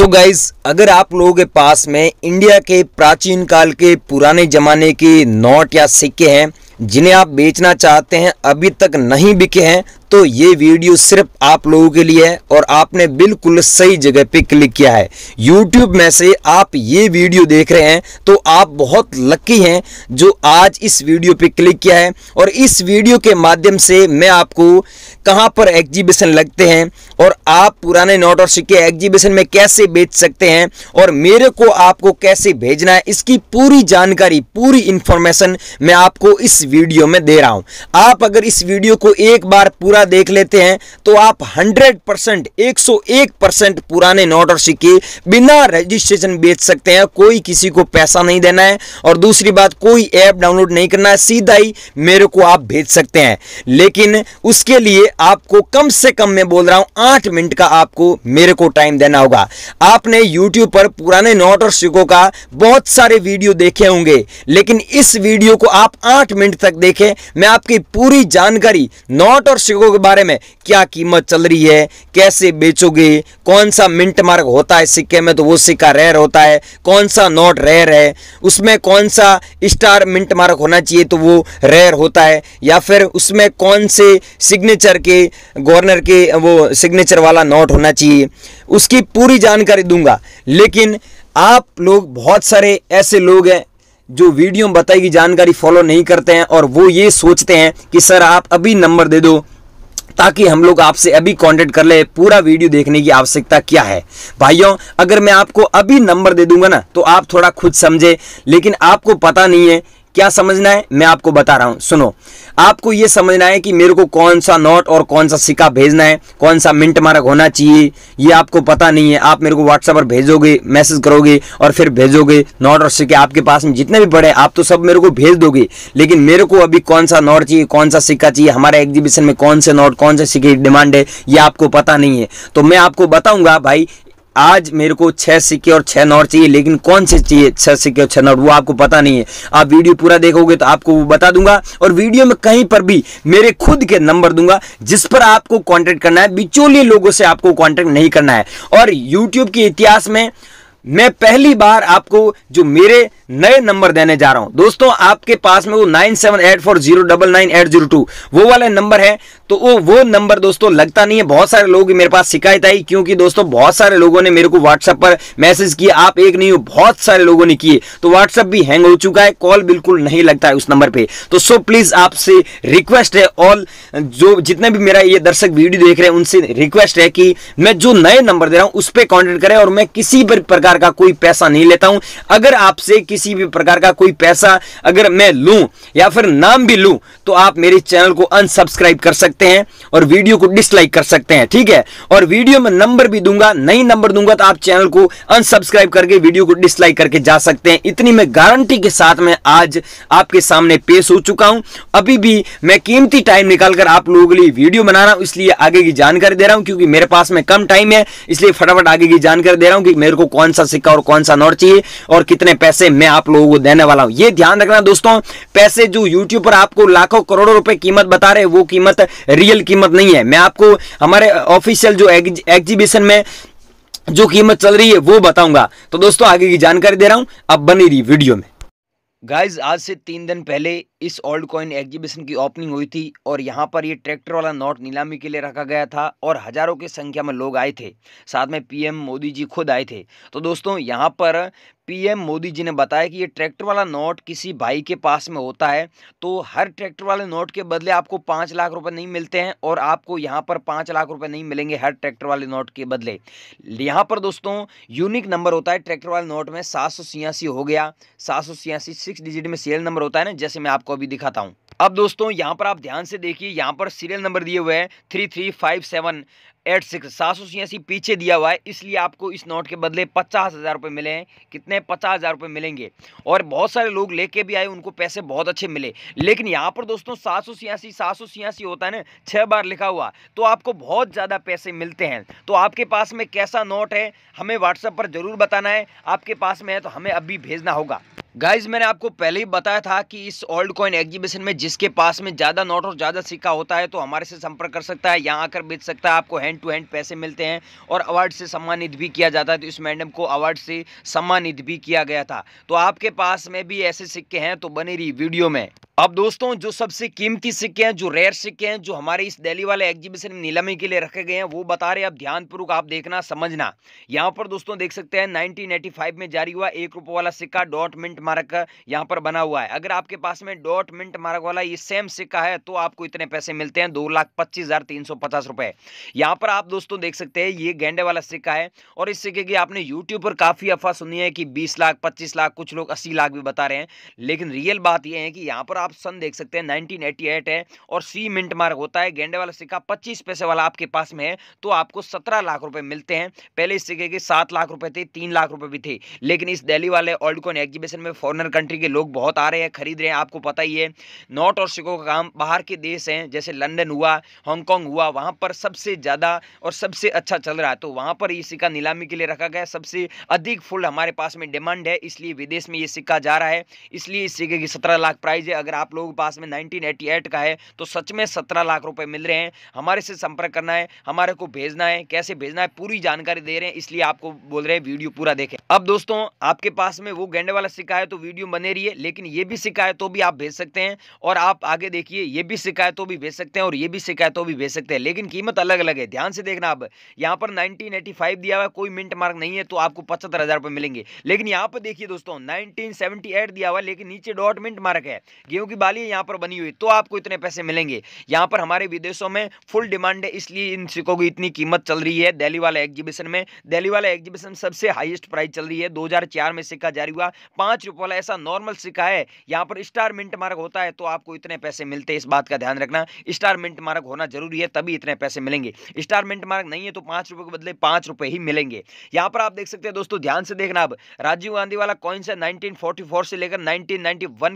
सो so guys अगर आप लोगों के पास में इंडिया के प्राचीन काल के पुराने ज़माने के नोट या सिक्के हैं जिन्हें आप बेचना चाहते हैं अभी तक नहीं बिके हैं तो ये वीडियो सिर्फ आप लोगों के लिए है और आपने बिल्कुल सही जगह पे क्लिक किया है यूट्यूब में से आप ये वीडियो देख रहे हैं तो आप बहुत लकी हैं जो आज इस वीडियो पे क्लिक किया है और इस वीडियो के माध्यम से मैं आपको कहाँ पर एग्जीबिशन लगते हैं और आप पुराने नोट और सिक्के एग्जीबिशन में कैसे बेच सकते हैं और मेरे को आपको कैसे भेजना है इसकी पूरी जानकारी पूरी इंफॉर्मेशन मैं आपको इस वीडियो में दे रहा हूँ आप अगर इस वीडियो को एक बार पूरा फॉर्मूला देख लेते हैं तो आप 100 परसेंट एक परसेंट पुराने नोट और सिक्के बिना रजिस्ट्रेशन बेच सकते हैं कोई किसी को पैसा नहीं देना है और दूसरी बात कोई ऐप डाउनलोड नहीं करना है सीधा ही मेरे को आप भेज सकते हैं लेकिन उसके लिए आपको कम से कम मैं बोल रहा हूं आठ मिनट का आपको मेरे को टाइम देना होगा आपने यूट्यूब पर पुराने नोट और सिक्कों का बहुत सारे वीडियो देखे होंगे लेकिन इस वीडियो को आप आठ मिनट तक देखें मैं आपकी पूरी जानकारी नोट और सिक्कों के बारे में क्या कीमत चल रही है कैसे बेचोगे कौन सा मिंट मार्क होता है सिक्के में तो वो सिक्का रेयर होता है कौन सा नोट रेयर है उसमें कौन सा स्टार मिंट मार्क होना चाहिए तो वो रेयर होता है या फिर उसमें कौन से सिग्नेचर के गवर्नर के वो सिग्नेचर वाला नोट होना चाहिए उसकी पूरी जानकारी दूंगा लेकिन आप लोग बहुत सारे ऐसे लोग हैं जो वीडियो में बताई गई जानकारी फॉलो नहीं करते हैं और वो ये सोचते हैं कि सर आप अभी नंबर दे दो ताकि हम लोग आपसे अभी कांटेक्ट कर ले पूरा वीडियो देखने की आवश्यकता क्या है भाइयों अगर मैं आपको अभी नंबर दे दूंगा ना तो आप थोड़ा खुद समझे लेकिन आपको पता नहीं है क्या समझना है मैं आपको बता रहा हूं सुनो आपको यह समझना है कि मेरे को कौन सा नोट और कौन सा सिक्का भेजना है कौन सा मिंट मार्क होना चाहिए ये आपको पता नहीं है आप मेरे को व्हाट्सएप पर भेजोगे मैसेज करोगे और फिर भेजोगे नोट और सिक्के आपके पास में जितने भी बड़े आप तो सब मेरे को भेज दोगे लेकिन मेरे को अभी कौन सा नोट चाहिए कौन सा सिक्का चाहिए हमारे एग्जीबिशन में कौन से नोट कौन से सिक्के की डिमांड है ये आपको पता नहीं है तो मैं आपको बताऊंगा भाई आज मेरे को छह सिक्के और छह नोट चाहिए लेकिन कौन से चाहिए छह सिक्के और छह नोट वो आपको पता नहीं है आप वीडियो पूरा देखोगे तो आपको वो बता दूंगा और वीडियो में कहीं पर भी मेरे खुद के नंबर दूंगा जिस पर आपको कॉन्टेक्ट करना है बिचौलिए लोगों से आपको कॉन्टेक्ट नहीं करना है और यूट्यूब के इतिहास में मैं पहली बार आपको जो मेरे नए नंबर देने जा रहा हूं दोस्तों आपके पास में वो nine seven eight four zero double nine eight zero two वो वाला नंबर है तो वो वो नंबर दोस्तों लगता नहीं है बहुत सारे लोगों की मेरे पास शिकायत आई क्योंकि दोस्तों बहुत सारे लोगों ने मेरे को व्हाट्सएप पर मैसेज किया आप एक नहीं हो बहुत सारे लोगों ने किए तो व्हाट्सएप भी हैंग हो चुका है कॉल बिल्कुल नहीं लगता है उस नंबर पर तो सो प्लीज आपसे रिक्वेस्ट है ऑल जो जितने भी मेरा ये दर्शक वीडियो देख रहे हैं उनसे रिक्वेस्ट है कि मैं जो नए नंबर दे रहा हूं उस पर कॉन्टेक्ट करें और मैं किसी भी प्रकार प्रकार का कोई पैसा नहीं लेता हूं अगर आपसे किसी भी प्रकार का कोई पैसा अगर मैं लूं या फिर नाम भी लूं तो आप मेरे चैनल को अनसब्सक्राइब कर सकते हैं और वीडियो को डिसलाइक कर सकते हैं ठीक है और वीडियो में नंबर भी दूंगा नई नंबर दूंगा तो आप चैनल को अनसब्सक्राइब करके वीडियो को डिसलाइक करके जा सकते हैं इतनी मैं गारंटी के साथ में आज आपके सामने पेश हो चुका हूं अभी भी मैं कीमती टाइम निकालकर आप लोगों के लिए वीडियो बना रहा हूं इसलिए आगे की जानकारी दे रहा हूं क्योंकि मेरे पास में कम टाइम है इसलिए फटाफट आगे की जानकारी दे रहा हूं कि मेरे को कौन सा सा सिक्का और कौन सा नोट चाहिए और कितने पैसे मैं आप लोगों को देने वाला हूँ ये ध्यान रखना दोस्तों पैसे जो यूट्यूब पर आपको लाखों करोड़ों रुपए कीमत बता रहे वो कीमत रियल कीमत नहीं है मैं आपको हमारे ऑफिशियल जो एग्जीबिशन में जो कीमत चल रही है वो बताऊंगा तो दोस्तों आगे की जानकारी दे रहा हूं अब बनी रही वीडियो में गाइज आज से तीन दिन पहले इस ओल्ड कॉइन एग्जीबिशन की ओपनिंग हुई थी और यहाँ पर ये ट्रैक्टर वाला नोट नीलामी के लिए रखा गया था और हज़ारों की संख्या में लोग आए थे साथ में पीएम मोदी जी खुद आए थे तो दोस्तों यहाँ पर पीएम मोदी जी ने बताया कि ये ट्रैक्टर वाला नोट किसी भाई के पास में होता है तो हर ट्रैक्टर वाले नोट के बदले आपको पाँच लाख रुपए नहीं मिलते हैं और आपको यहाँ पर पाँच लाख रुपए नहीं मिलेंगे हर ट्रैक्टर वाले नोट के बदले यहाँ पर दोस्तों यूनिक नंबर होता है ट्रैक्टर वाले नोट में सात हो गया सात सिक्स डिजिट में सीरियल नंबर होता है ना जैसे मैं आपको आपको अभी दिखाता हूँ अब दोस्तों यहाँ पर आप ध्यान से देखिए यहाँ पर सीरियल नंबर दिए हुए हैं three three five seven eight six सात सौ छियासी पीछे दिया हुआ है इसलिए आपको इस नोट के बदले पचास हज़ार रुपये मिले हैं कितने पचास हज़ार रुपये मिलेंगे और बहुत सारे लोग लेके भी आए उनको पैसे बहुत अच्छे मिले लेकिन यहाँ पर दोस्तों सात सौ छियासी सात सौ छियासी होता है ना छः बार लिखा हुआ तो आपको बहुत ज़्यादा पैसे मिलते हैं तो आपके पास में कैसा नोट है हमें व्हाट्सएप पर ज़रूर बताना है आपके पास में है तो हमें अभी भेजना होगा गाइज मैंने आपको पहले ही बताया था कि इस ओल्ड कॉइन एग्जीबिशन में जिसके पास में ज़्यादा नोट और ज़्यादा सिक्का होता है तो हमारे से संपर्क कर सकता है यहाँ आकर बेच सकता है आपको हैंड टू हैंड पैसे मिलते हैं और अवार्ड से सम्मानित भी किया जाता है तो इस मैडम को अवार्ड से सम्मानित भी किया गया था तो आपके पास में भी ऐसे सिक्के हैं तो बने रही वीडियो में अब दोस्तों जो सबसे कीमती सिक्के हैं जो रेयर सिक्के हैं जो हमारे इस दिल्ली वाले एग्जीबिशन में नीलामी के लिए रखे गए हैं वो बता रहे हैं अब ध्यानपूर्वक आप देखना समझना यहाँ पर दोस्तों देख सकते हैं 1985 में जारी हुआ एक रुपये वाला सिक्का डॉट मिंट मार्क यहाँ पर बना हुआ है अगर आपके पास में डॉट मिंट मार्क वाला ये सेम सिक्का है तो आपको इतने पैसे मिलते हैं दो लाख पच्चीस हज़ार तीन सौ पचास यहाँ पर आप दोस्तों देख सकते हैं ये गेंडे वाला सिक्का है और इस सिक्के की आपने यूट्यूब पर काफ़ी अफवाह सुनी है कि बीस लाख पच्चीस लाख कुछ लोग अस्सी लाख भी बता रहे हैं लेकिन रियल बात यह है कि यहाँ पर आप आप सन देख सकते हैं 1988 है और सी मिंट मार्क होता है गेंडे वाला सिक्का पच्चीस पैसे वाला आपके पास में है तो आपको सत्रह लाख रुपए मिलते हैं पहले इस सिक्के के सात लाख रुपए थे तीन लाख रुपए भी थे लेकिन इस दिल्ली वाले ओल्ड कॉन एग्जीबिशन में फॉरनर कंट्री के लोग बहुत आ रहे हैं खरीद रहे हैं आपको पता ही है नोट और सिक्कों का काम बाहर के देश हैं जैसे लंडन हुआ हांगकॉन्ग हुआ वहाँ पर सबसे ज़्यादा और सबसे अच्छा चल रहा है तो वहाँ पर ये सिक्का नीलामी के लिए रखा गया सबसे अधिक फुल हमारे पास में डिमांड है इसलिए विदेश में ये सिक्का जा रहा है इसलिए इस सिक्के की सत्रह लाख प्राइज़ है अगर आप लोगों के पास में 1988 का है तो सच में सत्रह लाख रुपए मिल रहे हैं हमारे से संपर्क करना है हमारे को भेजना है कैसे भेजना है पूरी जानकारी दे रहे हैं इसलिए आपको बोल रहे हैं वीडियो पूरा देखें अब दोस्तों आपके पास में वो गेंडे वाला सिक्का है तो वीडियो बने रही है लेकिन ये भी सिक्का है तो भी आप भेज सकते हैं और आप आगे देखिए ये भी सिक्का है तो भी भेज सकते हैं और ये भी सिक्का है तो भी भेज सकते हैं लेकिन कीमत अलग अलग है ध्यान से देखना आप यहाँ पर नाइनटीन दिया हुआ कोई मिनट मार्क नहीं है तो आपको पचहत्तर हज़ार मिलेंगे लेकिन यहाँ पर देखिए दोस्तों नाइनटीन दिया हुआ लेकिन नीचे डॉट मिनट मार्क है गेहूं की बाली यहाँ पर बनी हुई तो आपको इतने पैसे मिलेंगे यहाँ पर हमारे विदेशों में फुल डिमांड है इसलिए इन सिक्कों की इतनी कीमत चल रही है दिल्ली वाला एग्जीबिशन में दिल्ली वाला एग्जीबिशन सबसे हाईएस्ट प्राइस चल रही है दो में सिक्का जारी हुआ पांच रुपये वाला ऐसा नॉर्मल सिक्का है यहाँ पर स्टार मिंट मार्ग होता है तो आपको इतने पैसे मिलते इस बात का ध्यान रखना स्टार मिंट मार्ग होना जरूरी है तभी इतने पैसे मिलेंगे स्टार मिंट मार्ग नहीं है तो पांच के बदले पांच ही मिलेंगे यहाँ पर आप देख सकते हैं दोस्तों ध्यान से देखना अब राजीव गांधी वाला कॉइन्स है नाइनटीन से लेकर नाइनटीन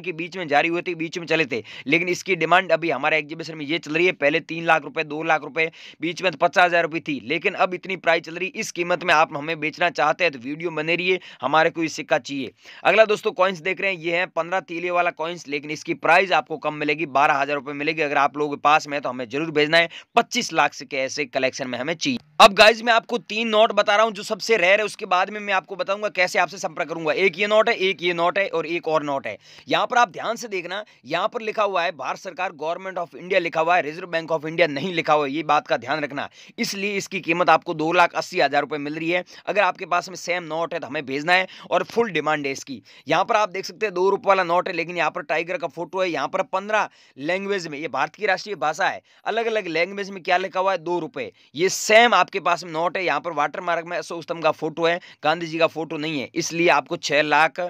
के बीच में जारी हुई थी के बीच में चले थे लेकिन इसकी डिमांड अभी हमारे एग्जीबिशन में ये चल रही है पहले तीन लाख रुपए दो लाख रुपए बीच में तो पचास हजार रुपये थी लेकिन अब इतनी प्राइस चल रही इस कीमत में आप हमें बेचना चाहते हैं तो वीडियो बने रही है हमारे को इस सिक्का चाहिए अगला दोस्तों कॉइन्स देख रहे हैं ये है पंद्रह तीले वाला कॉइन्स लेकिन इसकी प्राइस आपको कम मिलेगी बारह मिलेगी अगर आप लोगों के पास में तो हमें जरूर भेजना है पच्चीस लाख से ऐसे कलेक्शन में हमें चाहिए अब गाइज मैं आपको तीन नोट बता रहा हूँ जो सबसे रेयर है उसके बाद में मैं आपको बताऊंगा कैसे आपसे संपर्क करूंगा एक ये नोट है एक ये नोट है और एक और नोट है यहाँ पर आप ध्यान से देखना यहाँ पर लिखा हुआ है भारत सरकार गवर्नमेंट ऑफ इंडिया लिखा हुआ है रिजर्व बैंक ऑफ इंडिया नहीं लिखा हुआ है ये बात का ध्यान रखना इसलिए इसकी कीमत आपको दो लाख अस्सी हज़ार मिल रही है अगर आपके पास में सेम नोट है तो हमें भेजना है और फुल डिमांड है इसकी यहाँ पर आप देख सकते हैं दो रुपये वाला नोट है लेकिन यहाँ पर टाइगर का फोटो है यहाँ पर पंद्रह लैंग्वेज में ये भारत की राष्ट्रीय भाषा है अलग अलग लैंग्वेज में क्या लिखा हुआ है दो ये सेम आपके पास नोट है यहाँ पर वाटर मार्क में अशोक स्तंभ का फोटो है गांधी जी का फोटो नहीं है इसलिए आपको छः लाख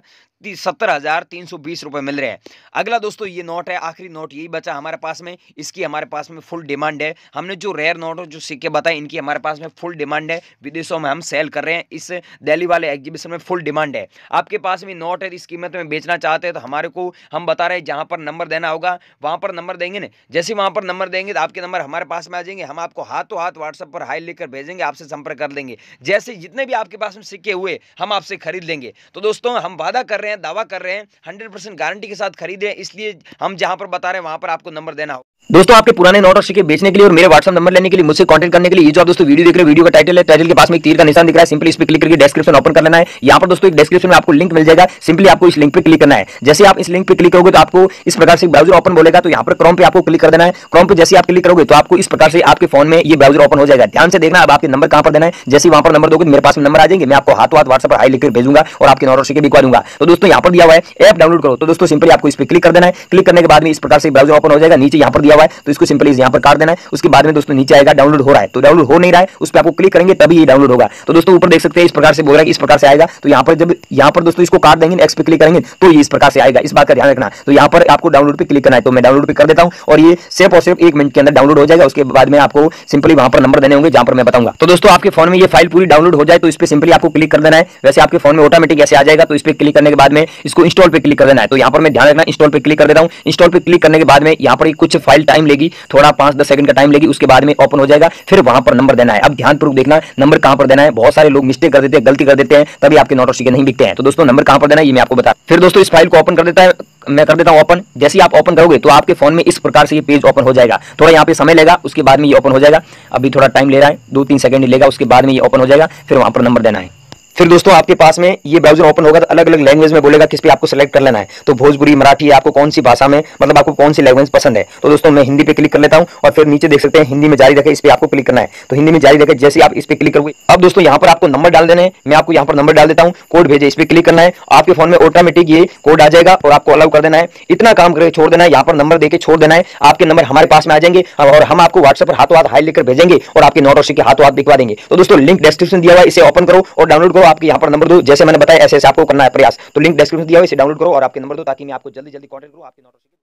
सत्तर हज़ार तीन सौ बीस रुपए मिल रहे हैं अगला दोस्तों ये नोट है आखिरी नोट यही बचा हमारे पास में इसकी हमारे पास में फुल डिमांड है हमने जो रेयर नोट और जो सिक्के बताए इनकी हमारे पास में फुल डिमांड है विदेशों में हम सेल कर रहे हैं इस दिल्ली वाले एग्जीबिशन में फुल डिमांड है आपके पास भी नोट है इस कीमत में बेचना चाहते हैं तो हमारे को हम बता रहे हैं जहां पर नंबर देना होगा वहां पर नंबर देंगे ना जैसे वहां पर नंबर देंगे तो आपके नंबर हमारे पास में आ जाएंगे हम आपको हाथों हाथ व्हाट्सएप पर हाई लिखकर भेजेंगे आपसे संपर्क कर लेंगे जैसे जितने भी आपके पास में सिक्के हुए हम आपसे खरीद लेंगे तो दोस्तों हम वादा कर रहे हैं दावा कर रहे हैं हंड्रेड परसेंट गारंटी के साथ हैं इसलिए हम जहाँ पर बता रहे हैं वहाँ पर आपको नंबर देना हो दोस्तों आपके पुराने नोट और सिक्के बेचने के लिए और मेरे व्हाट्सअप नंबर लेने के लिए मुझसे कांटेक्ट करने के लिए ये जो आप दोस्तों वीडियो देख रहे हो वीडियो का टाइटल है टाइटल के पास में एक तीर का निशान दिख रहा है सिंपली इस पर क्लिक करके डिस्क्रिप्शन ओपन कर लेना है यहाँ पर दोस्तों एक डिस्क्रिप्शन में आपको लिंक मिल जाएगा सिंपली आपको इस लिंक पर क्लिक करना है जैसे आप इस लिंक पर क्लिक करोगे तो आपको इस प्रकार से ब्राउजर ओपन बोलेगा तो यहाँ पर क्रम पर आपको क्लिक कर देना है क्रॉम पर जैसे आप क्लिक करोगे तो आपको इस प्रकार से आपके फोन में ये ब्राउजर ओपन हो जाएगा ध्यान से देखना अब आपके नंबर कहाँ पर देना है जैसे वहाँ पर नंबर दोगे तो मेरे पास नंबर आ जाएंगे मैं आपको हाथों हाथ व्हाट्सअप पर हाई लिखकर भेजूंगा और आपके नोट और सिक्के बिकवा दूंगा तो दोस्तों यहाँ पर दिया हुआ है ऐप डाउनलोड करो तो दोस्तों सिंपली आपको इस पर क्लिक कर देना है क्लिक करने के बाद में इस प्रकार से ब्राउजर ओपन हो जाएगा नीचे यहाँ पर दिया हुआ है तो इसको सिंपली यहाँ पर काट देना है उसके बाद में दोस्तों नीचे आएगा डाउनलोड हो रहा है तो डाउनलोड हो नहीं रहा है उस पर आपको क्लिक करेंगे तभी ये डाउनलोड होगा तो दोस्तों ऊपर देख सकते हैं इस प्रकार से बोल रहा है इस प्रकार से आएगा तो यहाँ पर जब यहाँ पर दोस्तों इसको काट देंगे एक्स पे क्लिक करेंगे तो ये इस प्रकार से आएगा इस बात का ध्यान रखना तो यहाँ पर आपको डाउनलोड पर क्लिक करना है तो मैं डाउनलोड पर कर देता हूँ और ये सिर्फ और सिर्फ एक मिनट के अंदर डाउनलोड हो जाएगा उसके बाद में आपको सिंपली वहाँ पर नंबर देने होंगे जहाँ पर मैं बताऊंगा तो दोस्तों आपके फोन में ये फाइल पूरी डाउनलोड हो जाए तो इस पर सिंपली आपको क्लिक कर देना है वैसे आपके फोन में ऑटोमेटिक ऐसे आ जाएगा तो इस पर क्लिक करने के बाद में इसको इंस्टॉल पर क्लिक कर देना है तो यहाँ पर मैं ध्यान रखना इंस्टॉल पर क्लिक कर देता हूँ इंस्टॉल पर क्लिक करने के बाद में यहाँ पर कुछ फाइल टाइम लेगी थोड़ा पांच दस सेकंड का टाइम लेगी उसके बाद में ओपन हो जाएगा फिर वहां पर नंबर देना है अब ध्यानपूर्वक देखना नंबर कहां पर देना है बहुत सारे लोग मिस्टेक कर देते हैं गलती कर देते हैं तभी आपके नोट और नहीं बिकते हैं तो दोस्तों नंबर कहां पर देना है ये मैं आपको बता फिर दोस्तों इस फाइल को ओपन कर देता है मैं कर देता हूं ओपन जैसे आप ओपन करोगे तो आपके फोन में इस प्रकार से ये पेज ओपन हो जाएगा थोड़ा यहाँ पे समय लेगा उसके बाद में ये ओपन हो जाएगा अभी थोड़ा टाइम ले रहा है दो तीन सेकंड लेगा उसके बाद में ये ओपन हो जाएगा फिर वहां पर नंबर देना है फिर दोस्तों आपके पास में ये ब्राउजर ओपन होगा तो अलग अलग लैंग्वेज में बोलेगा किस पे आपको सेलेक्ट कर लेना है तो भोजपुरी मराठी आपको कौन सी भाषा में मतलब आपको कौन सी लैंग्वेज पसंद है तो दोस्तों मैं हिंदी पे क्लिक कर लेता हूँ और फिर नीचे देख सकते हैं हिंदी में जारी रखे इस पर आपको क्लिक करना है तो हिंदी में जारी रखे जैसे आप इस पर क्लिक करोगे अब दोस्तों यहाँ पर आपको नंबर डाल देने है मैं आपको यहाँ पर नंबर डाल देता हूँ कोड भेजे इस पर क्लिक करना है आपके फोन में ऑटोमेटिक ये कोड आ जाएगा और आपको अलाउ कर देना है इतना काम करके छोड़ देना है यहाँ पर नंबर देकर छोड़ देना है आपके नंबर हमारे पास में आ जाएंगे और हम आपको व्हाट्सएप पर हाथों हाथ हाई लेकर भेजेंगे और आपके नोटोशी के हाथों हाथ दिखवा देंगे तो दोस्तों लिंक डिस्क्रिप्शन दिया हुआ इसे ओपन करो और डाउनलोड करो आपके यहाँ पर नंबर दो जैसे मैंने बताया ऐसे ऐसे आपको करना है प्रयास तो लिंक डिस्क्रिप्शन दिया हुआ इसे डाउनलोड करो और आपके नंबर दो ताकि मैं आपको जल्दी जल्दी कॉन्टेक्ट करूँ आपके नोटिफिकेशन